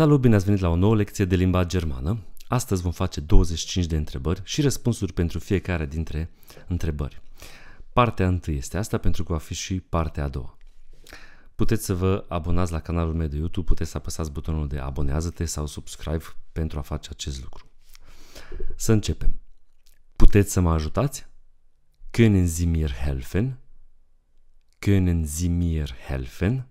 Salut, bine ați venit la o nouă lecție de limba germană. Astăzi vom face 25 de întrebări și răspunsuri pentru fiecare dintre întrebări. Partea întâi este asta pentru că va fi și partea a doua. Puteți să vă abonați la canalul meu de YouTube, puteți să apăsați butonul de abonează-te sau subscribe pentru a face acest lucru. Să începem. Puteți să mă ajutați? Können Sie mir helfen? Können Sie mir helfen?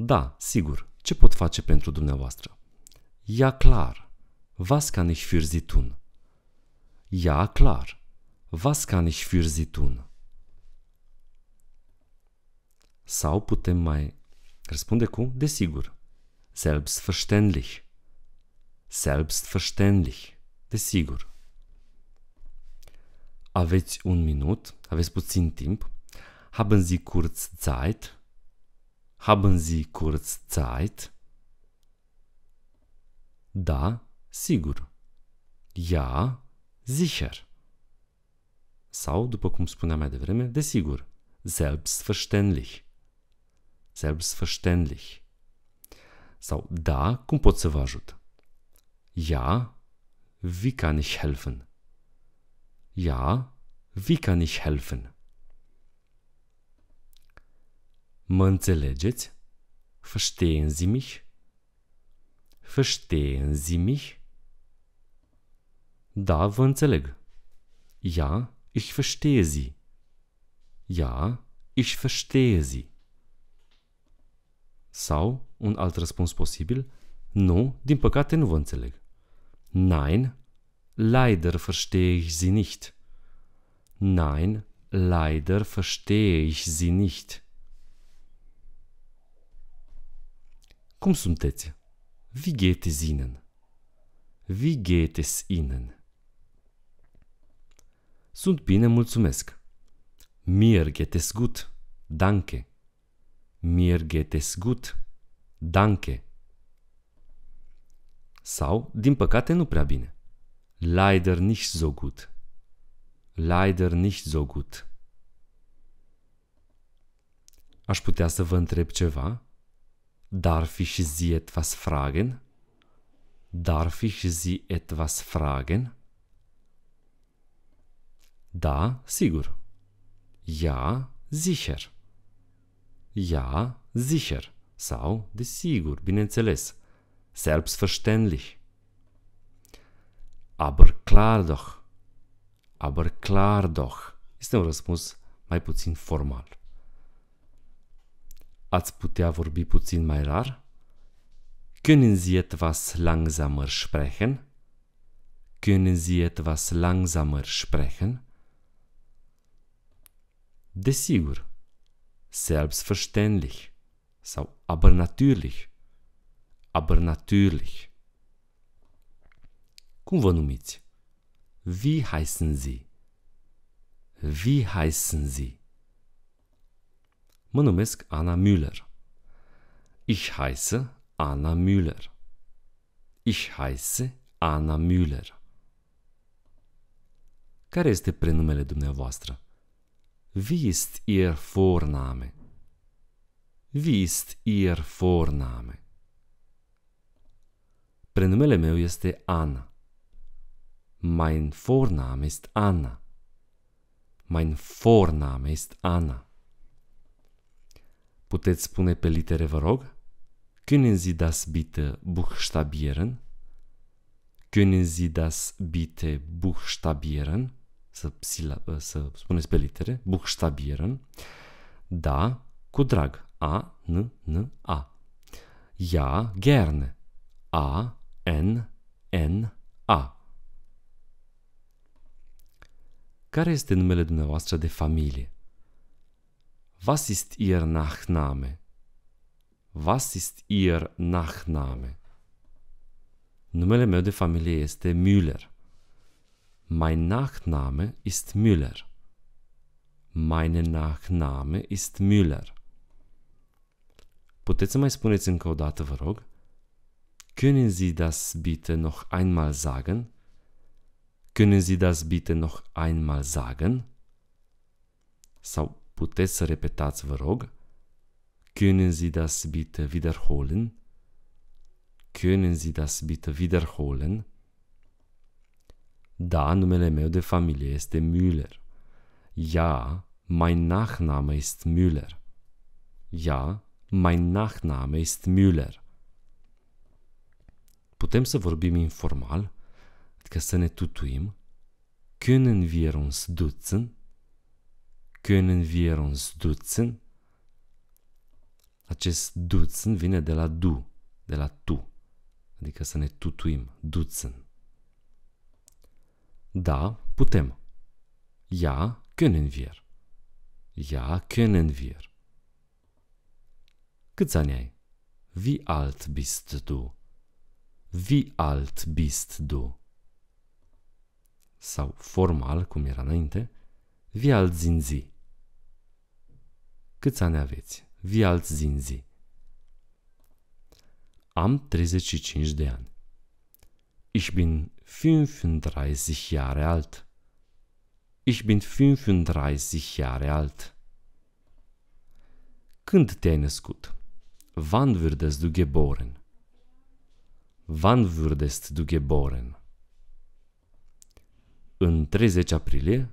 Da, sigur, ce pot face pentru dumneavoastră? Ja klar, was kann ich für Sie tun? Ja klar, was kann ich für Sie tun? Sau putem mai răspunde cu desigur. Selbstverständlich. Selbstverständlich. Desigur. Aveți un minut, aveți puțin timp. Haben Sie kurz Zeit? Haben Sie kurz Zeit? Da, sigur. Ja, sicher. Sau, după cum spuneam mai devreme, desigur. Selbstverständlich. Selbstverständlich. Sau, da, cum pot să vă ajut? Ja, wie kann ich helfen? Ja, wie kann ich helfen? Mă înțelegeți? Verstehen Sie mich? Verstehen Sie mich? Da, vă înțeleg. Ja, ich verstehe Sie. Ja, ich verstehe Sie. Sau, un alt răspuns posibil, nu, din păcate nu vă înțeleg. Nein, leider verstehe ich Sie nicht. Nein, leider verstehe ich Sie nicht. Cum sunteți? Wie geht es Ihnen? Wie geht es Ihnen? Sunt bine, mulțumesc. Mir geht es gut. Danke. Mir geht es gut. Danke. Sau, din păcate, nu prea bine. Leider nicht so gut. Leider nicht so gut. Aș putea să vă întreb ceva? Darf ich Sie etwas fragen? Darf ich Sie etwas fragen? Da, sigur. Ja, sicher. Ja, sicher. Sau, de sigur, bineînțeles. Selbstverständlich. Aber klar doch. Aber klar doch. Este un răspuns mai puțin formal ați putea vorbi puțin mai rar? Können Sie etwas langsamer sprechen? Können Sie etwas langsamer sprechen? Desigur. Selbstverständlich. Sau aber natürlich. Aber natürlich. Cum vă numiți? Wie heißen Sie? Wie heißen Sie? Mă numesc Ana Müller. Ich heiße Anna Müller. Ich heiße Anna Müller. Care este prenumele dumneavoastră? Wie ist Ihr Vorname? Wie ist Ihr Vorname? Prenumele meu este Ana. Mein Vorname ist Anna. Mein Vorname ist Anna. Puteți spune pe litere, vă rog? Können Sie das bitte buchstabieren? Können Sie das bitte buchstabieren? Să, psila, ă, să spuneți pe litere. Buchstabieren. Da, cu drag. A, N, N, A. Ja, gerne. A, N, N, A. Care este numele dumneavoastră de familie? Was ist Ihr Nachname? Was ist Ihr Nachname? Numele meu de familie este Müller. Mein Nachname ist Müller. Mein Nachname ist Müller. Puteți să mai spuneți încă o dată, vă rog? Können Sie das bitte noch einmal sagen? Können Sie das bitte noch einmal sagen? Sau Puteți să repetați, vă rog. Können Sie das bitte wiederholen? Können Sie das bitte wiederholen? Da, numele meu de familie este Müller. Ja, mein Nachname ist Müller. Ja, mein Nachname ist Müller. Putem să vorbim informal, adică să ne tutuim. Können wir uns duzen? können wir un zduțân, Acest duzen vine de la du, de la tu, adică să ne tutuim, duțân. Da, putem. Ja, können wir. Ja, können wir. Câți ani ai? Wie alt bist du? Wie alt bist du? Sau formal, cum era înainte, vi Vialt zinzi. Câți ani aveți? Vi Vialt zinzi. Am 35 de ani. Ich bin 35 Jahre alt. Ich bin 35 Jahre alt. Când te-ai născut? Wann würdest du geboren? Wann würdest du geboren? În 30 aprilie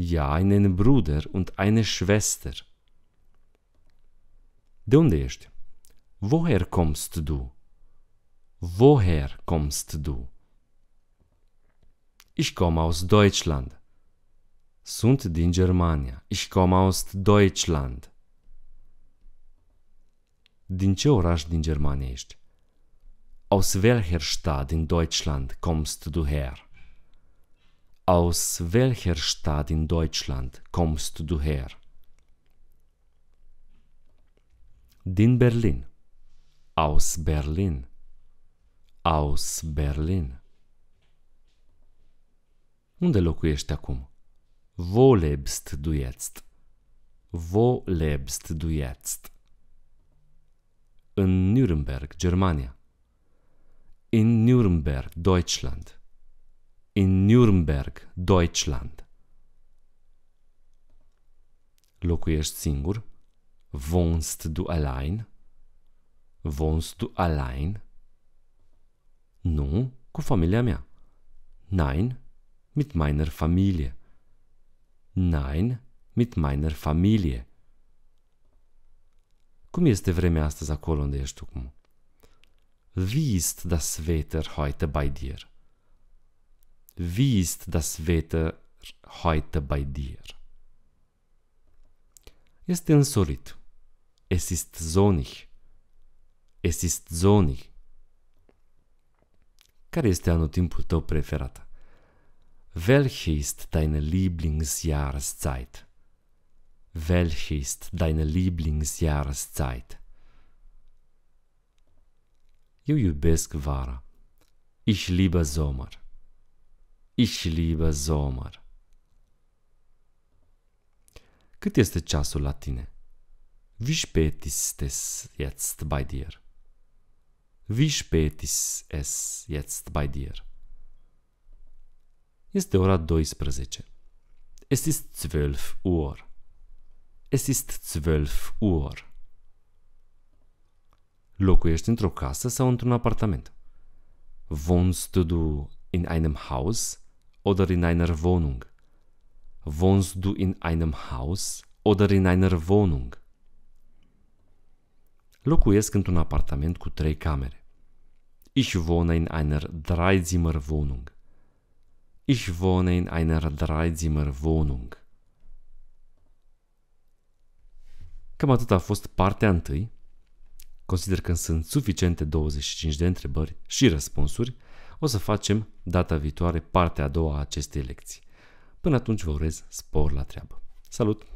ja einen Bruder und eine Schwester. De unde ești? Woher kommst du? Woher kommst du? Ich komme aus Deutschland. Sunt din Germania. Ich komme aus Deutschland. Din ce oraș din Germania ești? Aus welcher Stadt in Deutschland kommst du her? Aus welcher Stadt in Deutschland kommst du her? Din Berlin. Aus Berlin. Aus Berlin. Unde locuiești acum? Wo lebst du jetzt? Wo lebst du jetzt? In Nürnberg, Germania. In Nürnberg, Deutschland. in Nürnberg, Deutschland. Locuiești singur? Wohnst du allein? Wohnst du allein? Nu, cu familia mea. Nein, mit meiner Familie. Nein, mit meiner Familie. Cum este vremea astăzi acolo unde ești tu? Wie ist das Wetter heute bei dir? Wie ist das Wetter heute bei dir? Este însorit. Es ist sonnig. Es ist sonnig. Care este anotimpul tău preferat? Welche ist deine Lieblingsjahreszeit? Welche ist deine Lieblingsjahreszeit? Eu iubesc vara. Ich liebe Sommer. Ich liebe Sommer. Cât este ceasul la tine? Wie spät ist es jetzt bei dir? Wie spät ist es jetzt bei dir? Este ora 12. Es ist 12 Uhr. Es ist 12 Uhr. Locuiești într-o casă sau într-un apartament? Wohnst du in einem Haus oder in einer Wohnung? Wohnst du in einem Haus oder in einer Wohnung? Locuiesc într-un apartament cu trei camere. Ich wohne in einer Dreizimmerwohnung. Ich wohne in einer Dreizimmerwohnung. Cam atât a fost partea întâi. Consider că sunt suficiente 25 de întrebări și răspunsuri o să facem data viitoare partea a doua a acestei lecții. Până atunci vă urez spor la treabă. Salut!